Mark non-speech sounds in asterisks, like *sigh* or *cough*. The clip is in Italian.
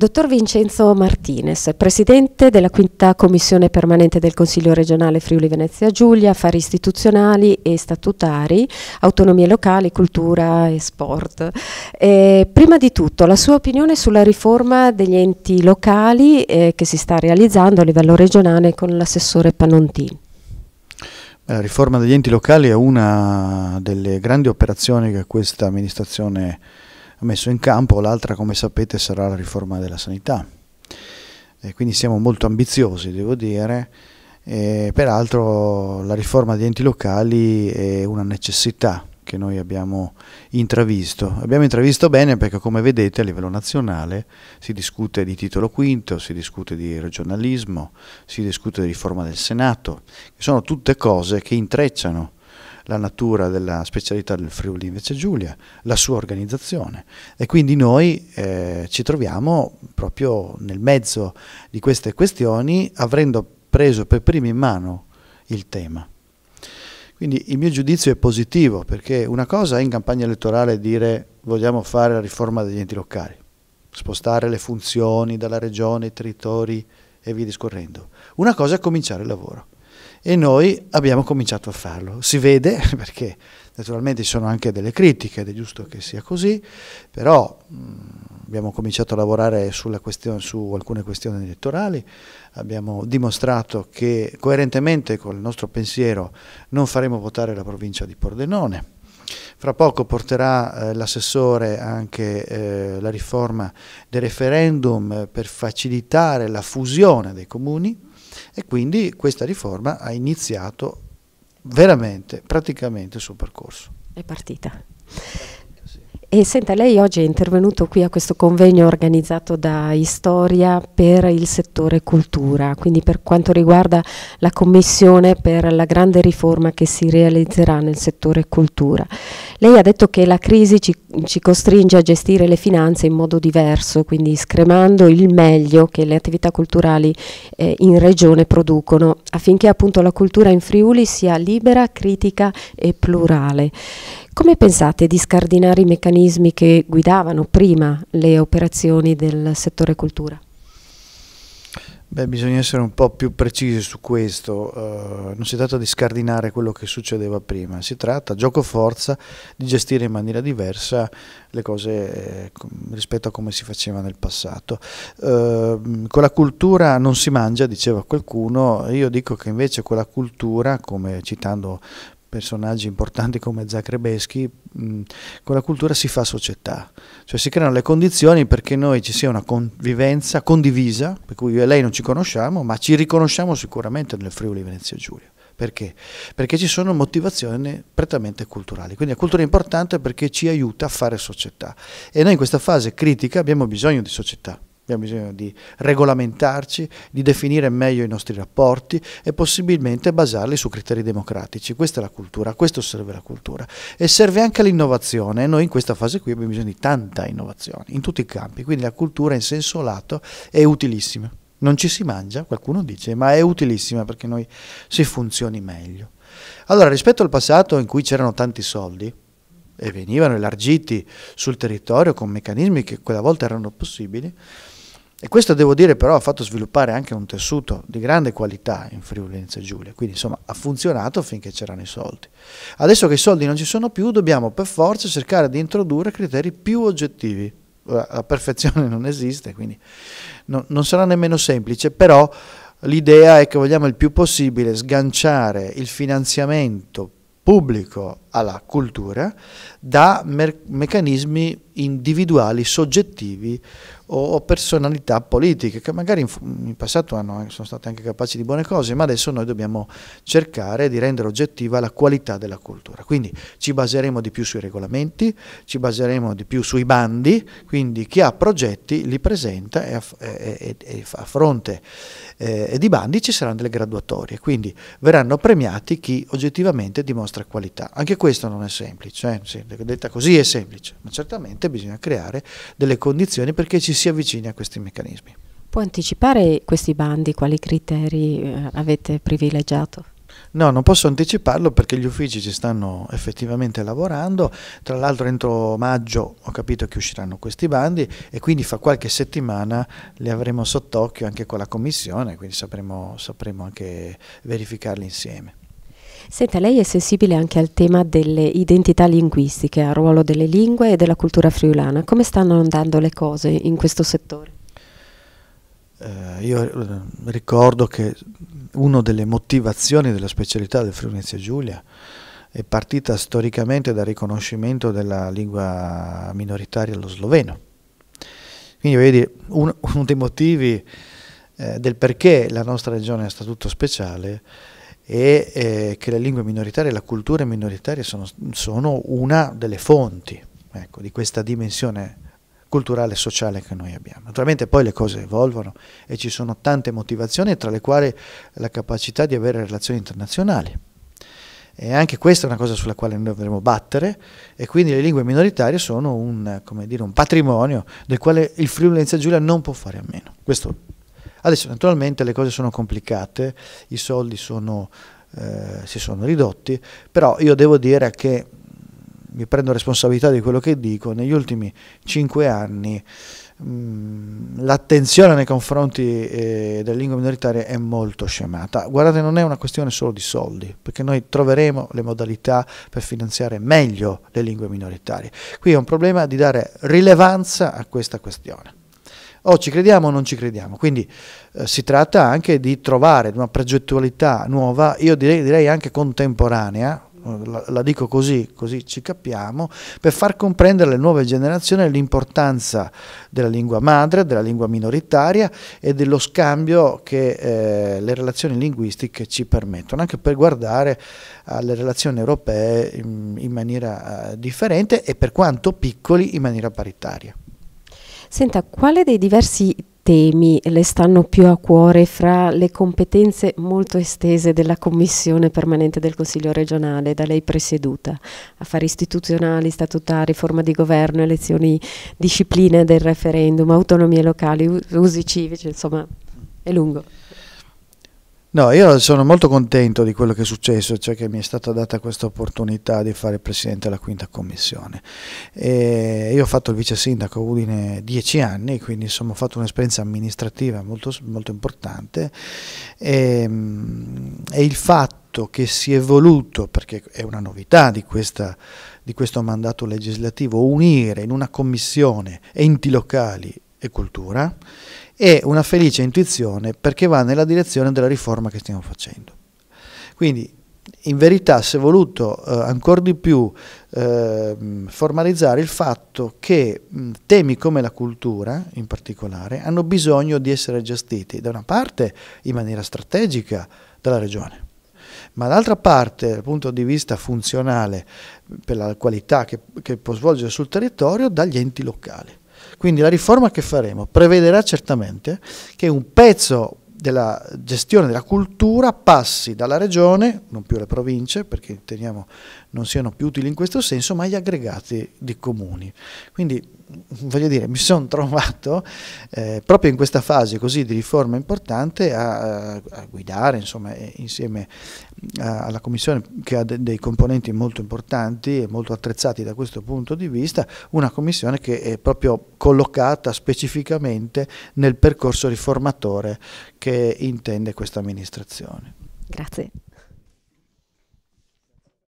Dottor Vincenzo Martinez, Presidente della quinta Commissione Permanente del Consiglio Regionale Friuli Venezia Giulia, Affari Istituzionali e Statutari, Autonomie Locali, Cultura e Sport. Eh, prima di tutto la sua opinione sulla riforma degli enti locali eh, che si sta realizzando a livello regionale con l'assessore Panonti. La riforma degli enti locali è una delle grandi operazioni che questa amministrazione ha ha messo in campo, l'altra come sapete sarà la riforma della sanità. E quindi siamo molto ambiziosi, devo dire, e peraltro la riforma degli enti locali è una necessità che noi abbiamo intravisto. Abbiamo intravisto bene perché come vedete a livello nazionale si discute di titolo quinto, si discute di regionalismo, si discute di riforma del Senato, che sono tutte cose che intrecciano la natura della specialità del Friuli invece Giulia, la sua organizzazione e quindi noi eh, ci troviamo proprio nel mezzo di queste questioni avendo preso per primi in mano il tema. Quindi il mio giudizio è positivo perché una cosa è in campagna elettorale dire vogliamo fare la riforma degli enti locali, spostare le funzioni dalla regione ai territori e via discorrendo. Una cosa è cominciare il lavoro e noi abbiamo cominciato a farlo. Si vede *laughs* perché naturalmente ci sono anche delle critiche ed è giusto che sia così, però mh, mm, abbiamo cominciato a lavorare questione, su alcune questioni elettorali, abbiamo dimostrato che coerentemente con il nostro pensiero non faremo votare la provincia di Pordenone. Fra poco porterà eh, l'assessore anche eh, la riforma del referendum eh, per facilitare la fusione dei comuni e quindi questa riforma ha iniziato veramente, praticamente il suo percorso. È partita. E senta, lei oggi è intervenuto qui a questo convegno organizzato da Istoria per il settore cultura, quindi per quanto riguarda la commissione per la grande riforma che si realizzerà nel settore cultura. Lei ha detto che la crisi ci, ci costringe a gestire le finanze in modo diverso, quindi scremando il meglio che le attività culturali eh, in regione producono, affinché appunto la cultura in Friuli sia libera, critica e plurale. Come pensate di scardinare i meccanismi che guidavano prima le operazioni del settore cultura? Beh, bisogna essere un po' più precisi su questo, uh, non si tratta di scardinare quello che succedeva prima, si tratta, gioco forza, di gestire in maniera diversa le cose eh, rispetto a come si faceva nel passato. Uh, con la cultura non si mangia, diceva qualcuno, io dico che invece con la cultura, come citando personaggi importanti come Zagrebeschi, mm, con la cultura si fa società, cioè si creano le condizioni perché noi ci sia una convivenza condivisa, per cui io e lei non ci conosciamo, ma ci riconosciamo sicuramente nel Friuli Venezia Giulia. Perché? Perché ci sono motivazioni prettamente culturali. Quindi la cultura è importante perché ci aiuta a fare società. E noi in questa fase critica abbiamo bisogno di società. Abbiamo bisogno di regolamentarci, di definire meglio i nostri rapporti e possibilmente basarli su criteri democratici. Questa è la cultura, a questo serve la cultura. E serve anche l'innovazione. Noi in questa fase qui abbiamo bisogno di tanta innovazione, in tutti i campi. Quindi la cultura in senso lato è utilissima. Non ci si mangia, qualcuno dice, ma è utilissima perché noi si funzioni meglio. Allora, rispetto al passato in cui c'erano tanti soldi, e venivano elargiti sul territorio con meccanismi che quella volta erano possibili, e questo devo dire però ha fatto sviluppare anche un tessuto di grande qualità in Friulenza Venezia Giulia, quindi insomma ha funzionato finché c'erano i soldi. Adesso che i soldi non ci sono più dobbiamo per forza cercare di introdurre criteri più oggettivi. La perfezione *laughs* non esiste, quindi no, non sarà nemmeno semplice, però l'idea è che vogliamo il più possibile sganciare il finanziamento pubblico alla cultura da me- meccanismi individuali, soggettivi o, o personalità politiche che magari in, in passato hanno, eh, sono state anche capaci di buone cose, ma adesso noi dobbiamo cercare di rendere oggettiva la qualità della cultura. Quindi ci baseremo di più sui regolamenti, ci baseremo di più sui bandi, quindi chi ha progetti li presenta e, aff- e-, e a fronte eh, di bandi ci saranno delle graduatorie, quindi verranno premiati chi oggettivamente dimostra qualità. Anche questo non è semplice, eh? detta così è semplice, ma certamente bisogna creare delle condizioni perché ci si avvicini a questi meccanismi. Può anticipare questi bandi, quali criteri eh, avete privilegiato? No, non posso anticiparlo perché gli uffici ci stanno effettivamente lavorando, tra l'altro entro maggio ho capito che usciranno questi bandi e quindi fra qualche settimana li avremo sott'occhio anche con la commissione, quindi sapremo, sapremo anche verificarli insieme. Senta, lei è sensibile anche al tema delle identità linguistiche, al ruolo delle lingue e della cultura friulana. Come stanno andando le cose in questo settore? Eh, io eh, ricordo che una delle motivazioni della specialità del Friuli Venezia Giulia è partita storicamente dal riconoscimento della lingua minoritaria allo sloveno. Quindi vedi, uno, *laughs* uno dei motivi eh, del perché la nostra regione è a statuto speciale e eh, che le lingue minoritarie e la cultura minoritaria sono, sono una delle fonti ecco, di questa dimensione culturale e sociale che noi abbiamo. Naturalmente poi le cose evolvono e ci sono tante motivazioni, tra le quali la capacità di avere relazioni internazionali. E anche questa è una cosa sulla quale noi dovremmo battere e quindi le lingue minoritarie sono un, dire, un patrimonio del quale il Friuli Venezia Giulia non può fare a meno. Questo Adesso naturalmente le cose sono complicate, i soldi sono, eh, si sono ridotti, però io devo dire che mi prendo responsabilità di quello che dico, negli ultimi cinque anni mm, l'attenzione nei confronti eh, delle lingue minoritarie è molto scemata. Guardate, non è una questione solo di soldi, perché noi troveremo le modalità per finanziare meglio le lingue minoritarie. Qui è un problema di dare rilevanza a questa questione o ci crediamo o non ci crediamo. Quindi eh, si tratta anche di trovare una progettualità nuova, io direi, direi anche contemporanea, eh, la, la, dico così, così ci capiamo, per far comprendere alle nuove generazioni l'importanza della lingua madre, della lingua minoritaria e dello scambio che eh, le relazioni linguistiche ci permettono, anche per guardare alle relazioni europee in, in maniera eh, differente e per quanto piccoli in maniera paritaria. Senta, quale dei diversi temi le stanno più a cuore fra le competenze molto estese della Commissione permanente del Consiglio regionale da lei presieduta? Affari istituzionali, statutari, forma di governo, elezioni, discipline del referendum, autonomie locali, usi civici, insomma è lungo. No, io sono molto contento di quello che è successo, cioè che mi è stata data questa opportunità di fare presidente della quinta commissione. E io ho fatto il vice sindaco a Udine dieci anni, quindi insomma ho fatto un'esperienza amministrativa molto, molto importante e, ehm, e il fatto che si è voluto, perché è una novità di, questa, di questo mandato legislativo, unire in una commissione enti locali e cultura e una felice intuizione perché va nella direzione della riforma che stiamo facendo. Quindi in verità si è voluto eh, ancora di più eh, formalizzare il fatto che mh, temi come la cultura in particolare hanno bisogno di essere gestiti da una parte in maniera strategica dalla regione, ma dall'altra parte dal punto di vista funzionale per la qualità che, che può svolgere sul territorio dagli enti locali. Quindi la riforma che faremo prevederà certamente che un pezzo della gestione della cultura passi dalla regione, non più le province, perché teniamo non siano più utili in questo senso, ma agli aggregati di comuni. Quindi voglio dire, mi sono trovato eh, proprio in questa fase così di riforma importante a, eh, a guidare, insomma, eh, insieme a, eh, alla Commissione che ha de, dei componenti molto importanti e molto attrezzati da questo punto di vista, una Commissione che è proprio collocata specificamente nel percorso riformatore che intende questa amministrazione. Grazie.